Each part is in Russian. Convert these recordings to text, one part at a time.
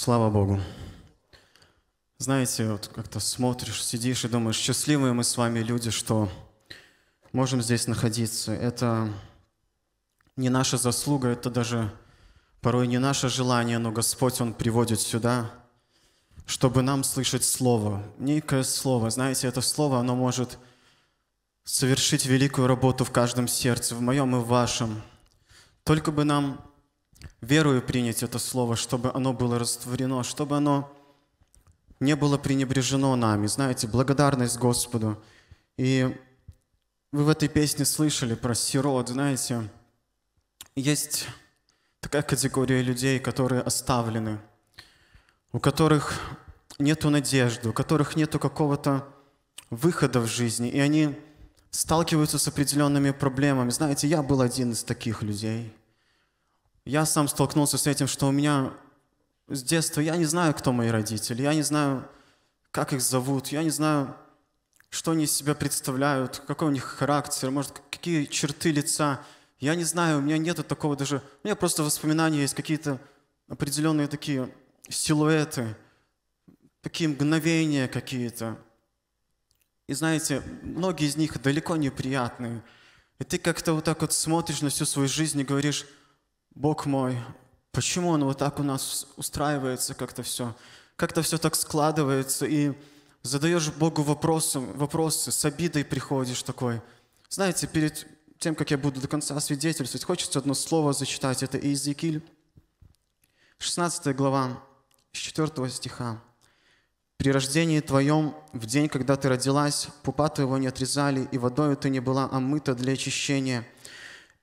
Слава Богу. Знаете, вот как-то смотришь, сидишь и думаешь, счастливые мы с вами люди, что можем здесь находиться. Это не наша заслуга, это даже порой не наше желание, но Господь, Он приводит сюда, чтобы нам слышать Слово, некое Слово. Знаете, это Слово, оно может совершить великую работу в каждом сердце, в моем и в вашем. Только бы нам верою принять это слово, чтобы оно было растворено, чтобы оно не было пренебрежено нами. Знаете, благодарность Господу. И вы в этой песне слышали про сирот, знаете, есть такая категория людей, которые оставлены, у которых нет надежды, у которых нет какого-то выхода в жизни, и они сталкиваются с определенными проблемами. Знаете, я был один из таких людей. Я сам столкнулся с этим, что у меня с детства, я не знаю, кто мои родители, я не знаю, как их зовут, я не знаю, что они из себя представляют, какой у них характер, может, какие черты лица. Я не знаю, у меня нету такого даже... У меня просто воспоминания есть какие-то определенные такие силуэты, такие мгновения какие-то. И знаете, многие из них далеко неприятные. И ты как-то вот так вот смотришь на всю свою жизнь и говоришь, Бог мой, почему Он вот так у нас устраивается как-то все? Как-то все так складывается, и задаешь Богу вопросы, вопросы, с обидой приходишь такой. Знаете, перед тем, как я буду до конца свидетельствовать, хочется одно слово зачитать. Это Иезекииль, 16 глава, с 4 стиха. «При рождении твоем, в день, когда ты родилась, пупа твоего не отрезали, и водою ты не была омыта для очищения»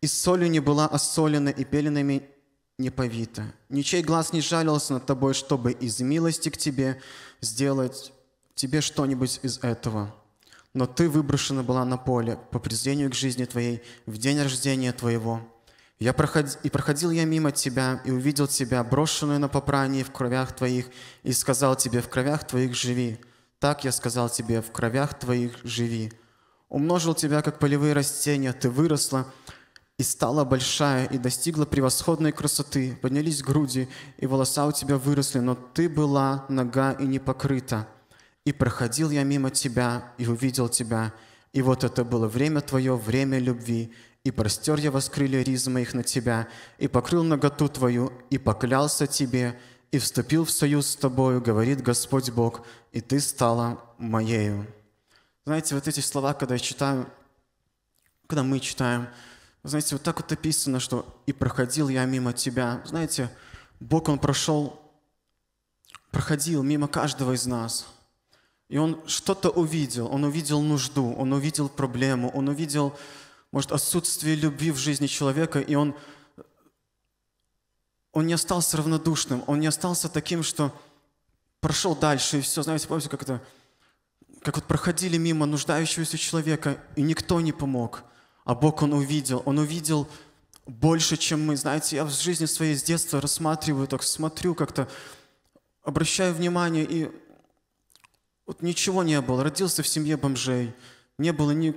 и солью не была осолена, и пеленами не повита. Ничей глаз не жалился над тобой, чтобы из милости к тебе сделать тебе что-нибудь из этого. Но ты выброшена была на поле по презрению к жизни твоей в день рождения твоего. Я проход... И проходил я мимо тебя, и увидел тебя, брошенную на попрание в кровях твоих, и сказал тебе, в кровях твоих живи. Так я сказал тебе, в кровях твоих живи. Умножил тебя, как полевые растения, ты выросла, и стала большая, и достигла превосходной красоты. Поднялись груди, и волоса у тебя выросли, но ты была нога и не покрыта. И проходил я мимо тебя, и увидел тебя. И вот это было время твое, время любви. И простер я воскрыли риз моих на тебя, и покрыл ноготу твою, и поклялся тебе, и вступил в союз с тобою, говорит Господь Бог, и ты стала моею». Знаете, вот эти слова, когда я читаю, когда мы читаем, знаете, вот так вот описано, что «и проходил я мимо тебя». Знаете, Бог, Он прошел, проходил мимо каждого из нас. И Он что-то увидел. Он увидел нужду, Он увидел проблему, Он увидел, может, отсутствие любви в жизни человека, и Он, он не остался равнодушным, Он не остался таким, что прошел дальше, и все, знаете, помните, как это, как вот проходили мимо нуждающегося человека, и никто не помог – а Бог, Он увидел, Он увидел больше, чем мы. Знаете, я в жизни своей с детства рассматриваю, так смотрю как-то, обращаю внимание, и вот ничего не было. Родился в семье бомжей, не было ни,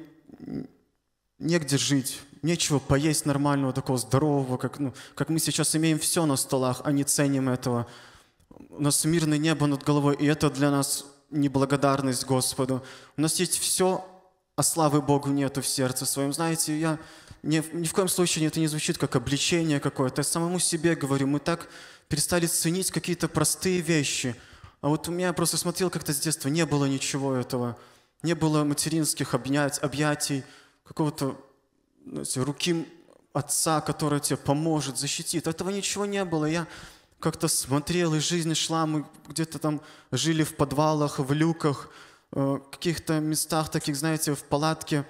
негде жить, нечего поесть нормального, такого здорового, как, ну, как мы сейчас имеем все на столах, а не ценим этого. У нас мирное небо над головой, и это для нас неблагодарность Господу. У нас есть все, а славы Богу нету в сердце своем. Знаете, я ни, ни в коем случае это не звучит как обличение какое-то. Я самому себе говорю, мы так перестали ценить какие-то простые вещи. А вот у меня просто смотрел как-то с детства, не было ничего этого. Не было материнских объять, объятий, какого-то знаете, руки отца, который тебе поможет, защитит. Этого ничего не было. Я как-то смотрел, и жизнь шла, мы где-то там жили в подвалах, в люках – э, каких-то местах, таких, знаете, в палатке,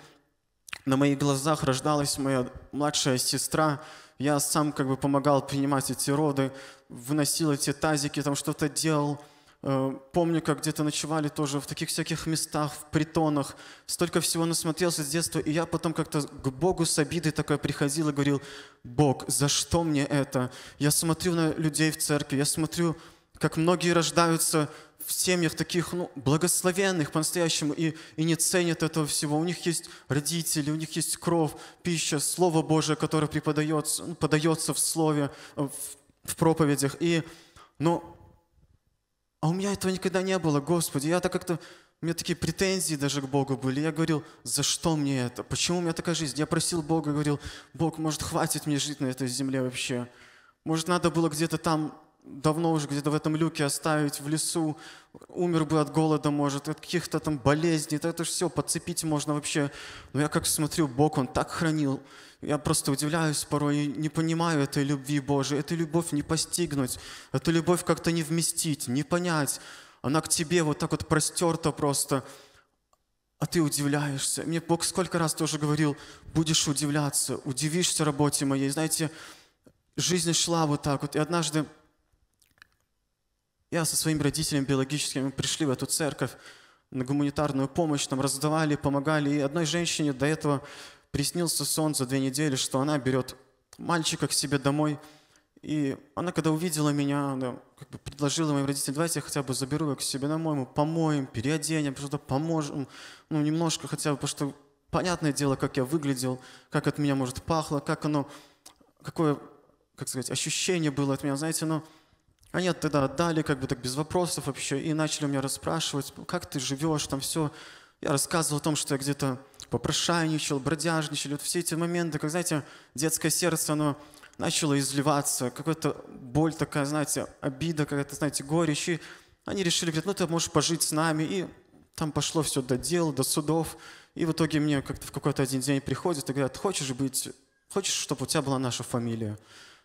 на моих глазах рождалась моя младшая сестра. Я сам как бы помогал принимать эти роды, выносил эти тазики, там что-то делал. Э, помню, как где-то ночевали тоже в таких всяких местах, в притонах. Столько всего насмотрелся с детства, и я потом как-то к Богу с обидой такой приходил и говорил, «Бог, за что мне это?» Я смотрю на людей в церкви, я смотрю, как многие рождаются в семьях таких ну, благословенных по-настоящему и, и не ценят этого всего. У них есть родители, у них есть кровь, пища, Слово Божие, которое преподается, ну, подается в Слове, э, в, в проповедях. И, но, ну, а у меня этого никогда не было, Господи. я так как-то, у меня такие претензии даже к Богу были. Я говорил, за что мне это? Почему у меня такая жизнь? Я просил Бога, говорил, Бог, может, хватит мне жить на этой земле вообще? Может, надо было где-то там давно уже где-то в этом люке оставить в лесу, умер бы от голода, может, от каких-то там болезней, это же все подцепить можно вообще. Но я как смотрю, Бог, Он так хранил. Я просто удивляюсь порой, не понимаю этой любви Божией. Эту любовь не постигнуть, эту любовь как-то не вместить, не понять. Она к тебе вот так вот простерта просто, а ты удивляешься. Мне Бог сколько раз тоже говорил, будешь удивляться, удивишься работе моей. Знаете, жизнь шла вот так вот. И однажды я со своими родителями биологическими пришли в эту церковь на гуманитарную помощь, там раздавали, помогали. И одной женщине до этого приснился сон за две недели, что она берет мальчика к себе домой. И она, когда увидела меня, она как бы предложила моим родителям, давайте я хотя бы заберу его к себе домой, мы помоем, переоденем, что-то поможем, ну, немножко хотя бы, потому что понятное дело, как я выглядел, как от меня, может, пахло, как оно, какое, как сказать, ощущение было от меня, знаете, но... Ну, они а тогда отдали, как бы так без вопросов вообще, и начали у меня расспрашивать, «Ну, как ты живешь, там все. Я рассказывал о том, что я где-то попрошайничал, бродяжничал. Вот все эти моменты, как, знаете, детское сердце, оно начало изливаться, какая-то боль такая, знаете, обида какая-то, знаете, горечь. И они решили, говорят, ну ты можешь пожить с нами. И там пошло все до дел, до судов. И в итоге мне как-то в какой-то один день приходят и говорят, хочешь быть, хочешь, чтобы у тебя была наша фамилия?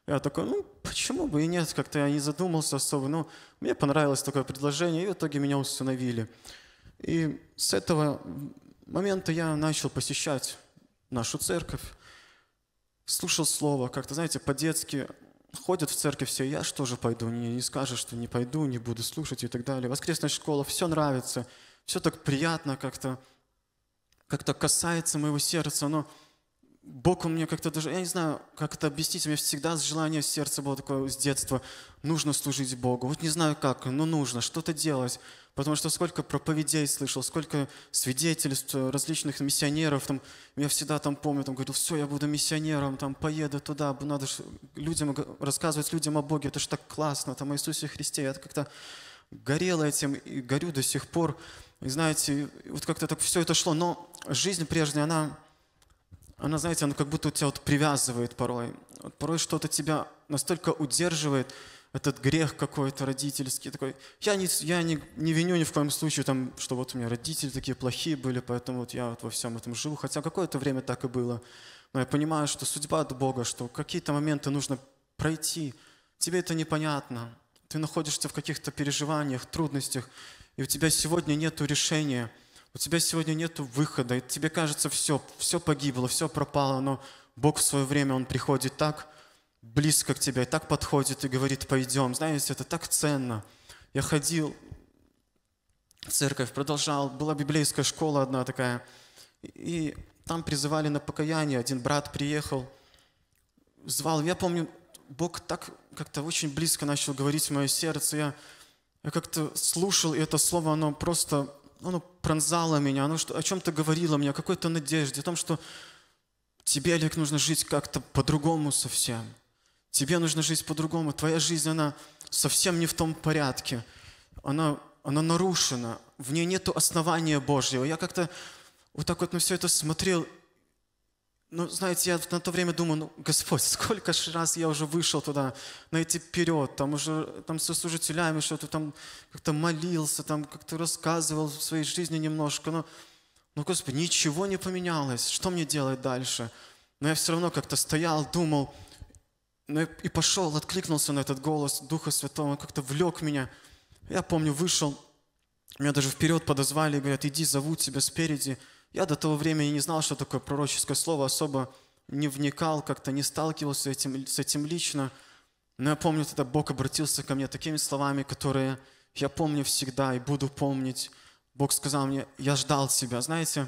Я такой, ну, почему бы и нет, как-то я не задумался особо. но мне понравилось такое предложение, и в итоге меня установили. И с этого момента я начал посещать нашу церковь, слушал слово, как-то, знаете, по-детски ходят в церковь все, я что же пойду, не, не скажешь, что не пойду, не буду слушать и так далее. Воскресная школа, все нравится, все так приятно как-то, как-то касается моего сердца, но Бог, он мне как-то даже, я не знаю, как это объяснить, у меня всегда желание в сердце было такое с детства, нужно служить Богу. Вот не знаю как, но нужно, что-то делать. Потому что сколько проповедей слышал, сколько свидетельств различных миссионеров, там, я всегда там помню, там говорил, все, я буду миссионером, там поеду туда, надо людям рассказывать людям о Боге, это же так классно, там Иисусе Христе, я как-то горел этим и горю до сих пор. И знаете, вот как-то так все это шло, но жизнь прежняя, она она, знаете, она как будто тебя вот привязывает порой. Вот порой что-то тебя настолько удерживает, этот грех какой-то родительский, такой, я, не, я не, не виню ни в коем случае, там, что вот у меня родители такие плохие были, поэтому вот я вот во всем этом живу, хотя какое-то время так и было. Но я понимаю, что судьба от Бога, что какие-то моменты нужно пройти, тебе это непонятно, ты находишься в каких-то переживаниях, трудностях, и у тебя сегодня нет решения – у тебя сегодня нет выхода, и тебе кажется, все, все погибло, все пропало, но Бог в свое время, Он приходит так близко к тебе, и так подходит и говорит, пойдем. Знаете, это так ценно. Я ходил в церковь, продолжал, была библейская школа одна такая, и там призывали на покаяние, один брат приехал, звал, я помню, Бог так как-то очень близко начал говорить в мое сердце, я, я как-то слушал, и это слово, оно просто «Ну, оно пронзало меня, оно что, о чем-то говорило мне, о какой-то надежде, о том, что тебе, Олег, нужно жить как-то по-другому совсем. Тебе нужно жить по-другому. Твоя жизнь, она совсем не в том порядке. Она, она нарушена. В ней нет основания Божьего. Я как-то вот так вот на все это смотрел ну знаете, я на то время думаю, ну, Господь, сколько же раз я уже вышел туда, на эти вперед, там уже там со служителями что-то там как-то молился, там как-то рассказывал в своей жизни немножко, но, ну, Господи, ничего не поменялось, что мне делать дальше? Но я все равно как-то стоял, думал, ну, и пошел, откликнулся на этот голос Духа Святого, как-то влек меня. Я помню, вышел, меня даже вперед подозвали, говорят, иди, зовут тебя спереди, я до того времени не знал, что такое пророческое слово, особо не вникал, как-то не сталкивался этим, с этим лично. Но я помню, тогда Бог обратился ко мне такими словами, которые я помню всегда и буду помнить. Бог сказал мне, я ждал тебя. Знаете,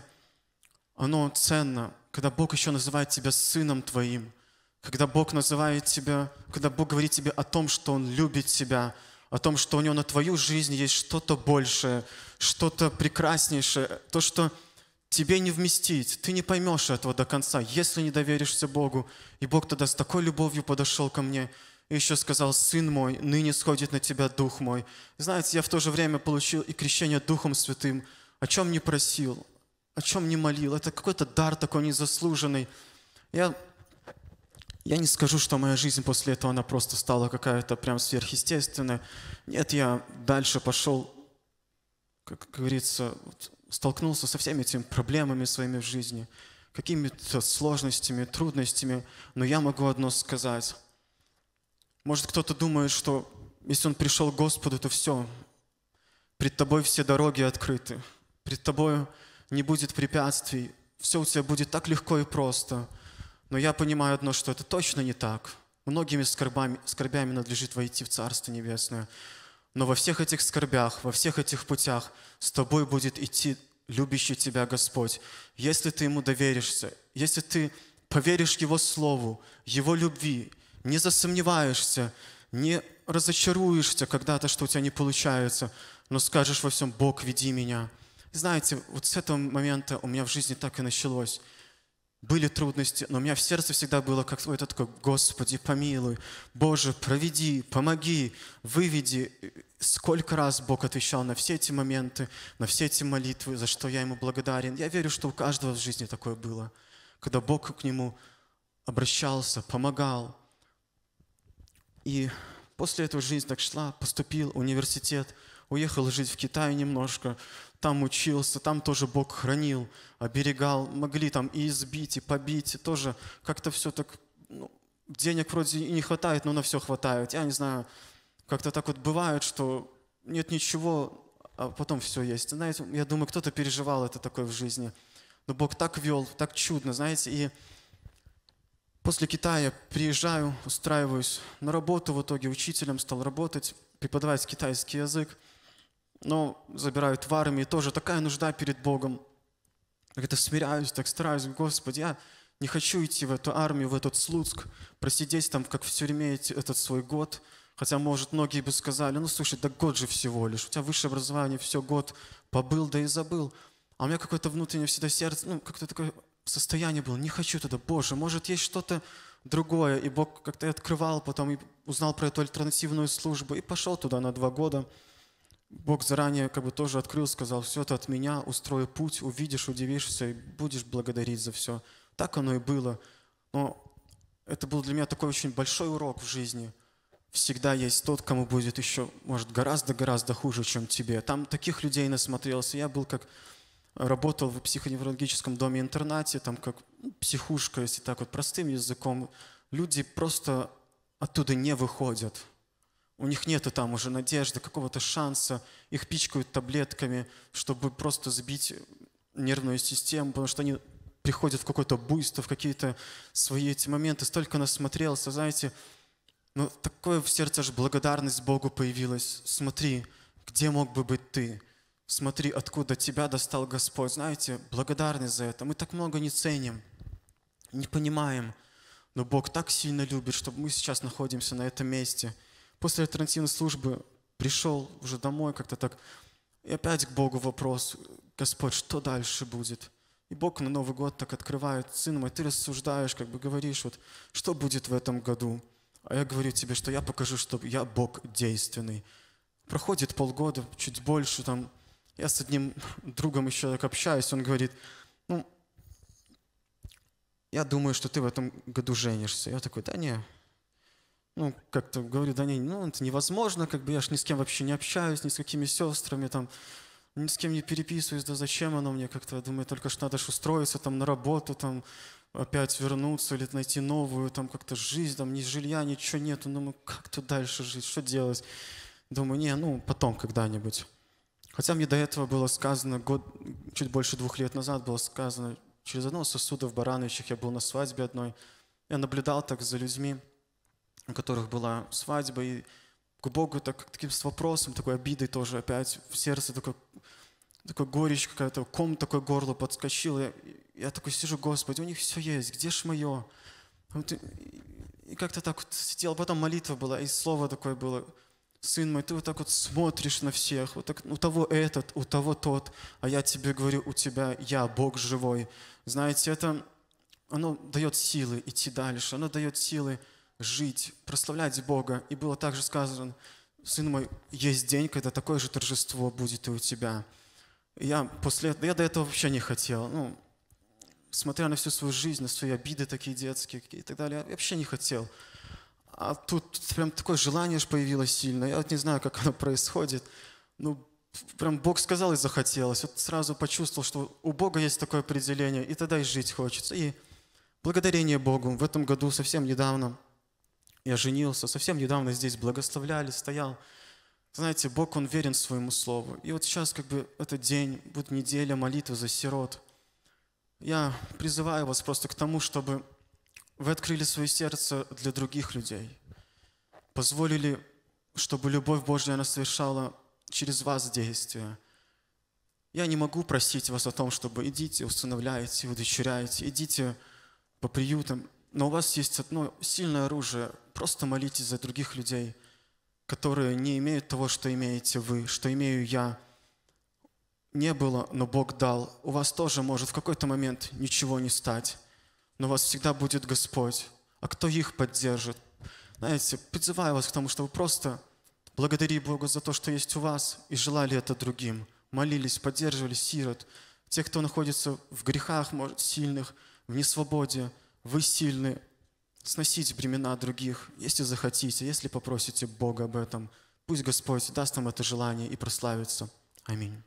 оно ценно, когда Бог еще называет тебя сыном твоим, когда Бог называет тебя, когда Бог говорит тебе о том, что Он любит тебя, о том, что у Него на твою жизнь есть что-то большее, что-то прекраснейшее, то, что тебе не вместить, ты не поймешь этого до конца, если не доверишься Богу. И Бог тогда с такой любовью подошел ко мне и еще сказал, «Сын мой, ныне сходит на тебя Дух мой». Знаете, я в то же время получил и крещение Духом Святым, о чем не просил, о чем не молил. Это какой-то дар такой незаслуженный. Я, я не скажу, что моя жизнь после этого, она просто стала какая-то прям сверхъестественная. Нет, я дальше пошел, как говорится, столкнулся со всеми этими проблемами своими в жизни, какими-то сложностями, трудностями, но я могу одно сказать. Может, кто-то думает, что если он пришел к Господу, то все, пред тобой все дороги открыты, пред тобой не будет препятствий, все у тебя будет так легко и просто. Но я понимаю одно, что это точно не так. Многими скорбами, скорбями надлежит войти в Царство Небесное. Но во всех этих скорбях, во всех этих путях с тобой будет идти любящий тебя Господь. Если ты Ему доверишься, если ты поверишь Его Слову, Его любви, не засомневаешься, не разочаруешься когда-то, что у тебя не получается, но скажешь во всем «Бог, веди меня». Знаете, вот с этого момента у меня в жизни так и началось – были трудности, но у меня в сердце всегда было как это такое, Господи, помилуй, Боже, проведи, помоги, выведи. Сколько раз Бог отвечал на все эти моменты, на все эти молитвы, за что я Ему благодарен. Я верю, что у каждого в жизни такое было, когда Бог к Нему обращался, помогал. И после этого жизнь так шла, поступил университет – уехал жить в Китай немножко, там учился, там тоже Бог хранил, оберегал, могли там и избить, и побить, и тоже как-то все так, ну, денег вроде и не хватает, но на все хватает. Я не знаю, как-то так вот бывает, что нет ничего, а потом все есть. Знаете, я думаю, кто-то переживал это такое в жизни. Но Бог так вел, так чудно, знаете, и после Китая приезжаю, устраиваюсь на работу в итоге, учителем стал работать, преподавать китайский язык – но забирают в армию, тоже такая нужда перед Богом. Как-то смиряюсь, так стараюсь, Господи, я не хочу идти в эту армию, в этот Слуцк, просидеть там, как в тюрьме этот свой год. Хотя, может, многие бы сказали, ну, слушай, да год же всего лишь, у тебя высшее образование, все, год побыл, да и забыл. А у меня какое-то внутреннее всегда сердце, ну, как-то такое состояние было, не хочу туда, Боже, может, есть что-то другое. И Бог как-то открывал потом, и узнал про эту альтернативную службу, и пошел туда на два года – Бог заранее как бы тоже открыл, сказал, все это от меня, устрою путь, увидишь, удивишься и будешь благодарить за все. Так оно и было. Но это был для меня такой очень большой урок в жизни. Всегда есть тот, кому будет еще, может, гораздо-гораздо хуже, чем тебе. Там таких людей насмотрелся. Я был как работал в психоневрологическом доме-интернате, там как психушка, если так вот простым языком. Люди просто оттуда не выходят. У них нету там уже надежды, какого-то шанса. Их пичкают таблетками, чтобы просто сбить нервную систему, потому что они приходят в какое-то буйство, в какие-то свои эти моменты. Столько насмотрелся, знаете, ну такое в сердце же благодарность Богу появилась. Смотри, где мог бы быть ты? Смотри, откуда тебя достал Господь. Знаете, благодарность за это. Мы так много не ценим, не понимаем. Но Бог так сильно любит, чтобы мы сейчас находимся на этом месте – после альтернативной службы пришел уже домой как-то так, и опять к Богу вопрос, Господь, что дальше будет? И Бог на Новый год так открывает, сын мой, ты рассуждаешь, как бы говоришь, вот, что будет в этом году? А я говорю тебе, что я покажу, что я Бог действенный. Проходит полгода, чуть больше, там, я с одним другом еще так общаюсь, он говорит, ну, я думаю, что ты в этом году женишься. Я такой, да не, ну, как-то говорю, да не, ну, это невозможно, как бы я ж ни с кем вообще не общаюсь, ни с какими сестрами, там, ни с кем не переписываюсь, да зачем оно мне как-то, я думаю, только что надо ж устроиться там на работу, там, опять вернуться или найти новую, там, как-то жизнь, там, ни жилья, ничего нету, думаю, как тут дальше жить, что делать? Думаю, не, ну, потом когда-нибудь. Хотя мне до этого было сказано, год, чуть больше двух лет назад было сказано, через одно сосуда в Барановичах я был на свадьбе одной, я наблюдал так за людьми, у которых была свадьба, и к Богу так, таким с вопросом, такой обидой тоже опять в сердце, такой, такой горечь какая-то, ком такой горло подскочил. Я, я такой сижу, Господи, у них все есть, где ж мое? И как-то так вот сидел, потом молитва была, и слово такое было, сын мой, ты вот так вот смотришь на всех, вот так, у того этот, у того тот, а я тебе говорю, у тебя я, Бог живой. Знаете, это, оно дает силы идти дальше, оно дает силы жить, прославлять Бога. И было также сказано, сын мой, есть день, когда такое же торжество будет и у тебя. я после этого, я до этого вообще не хотел. Ну, смотря на всю свою жизнь, на свои обиды такие детские и так далее, я вообще не хотел. А тут прям такое желание же появилось сильно. Я вот не знаю, как оно происходит. Ну, прям Бог сказал и захотелось. Вот сразу почувствовал, что у Бога есть такое определение, и тогда и жить хочется. И благодарение Богу в этом году совсем недавно я женился, совсем недавно здесь благословляли, стоял. Знаете, Бог, Он верен своему слову. И вот сейчас как бы этот день, будет неделя молитвы за сирот. Я призываю вас просто к тому, чтобы вы открыли свое сердце для других людей. Позволили, чтобы любовь Божья, она совершала через вас действие. Я не могу просить вас о том, чтобы идите, усыновляйте, удочеряйте, идите по приютам. Но у вас есть одно сильное оружие. Просто молитесь за других людей, которые не имеют того, что имеете вы, что имею я. Не было, но Бог дал. У вас тоже может в какой-то момент ничего не стать, но у вас всегда будет Господь. А кто их поддержит? Знаете, призываю вас к тому, чтобы просто благодарили Бога за то, что есть у вас, и желали это другим. Молились, поддерживали сирот, тех, кто находится в грехах может, сильных, в несвободе – вы сильны, сносить бремена других, если захотите, если попросите Бога об этом. Пусть Господь даст нам это желание и прославится. Аминь.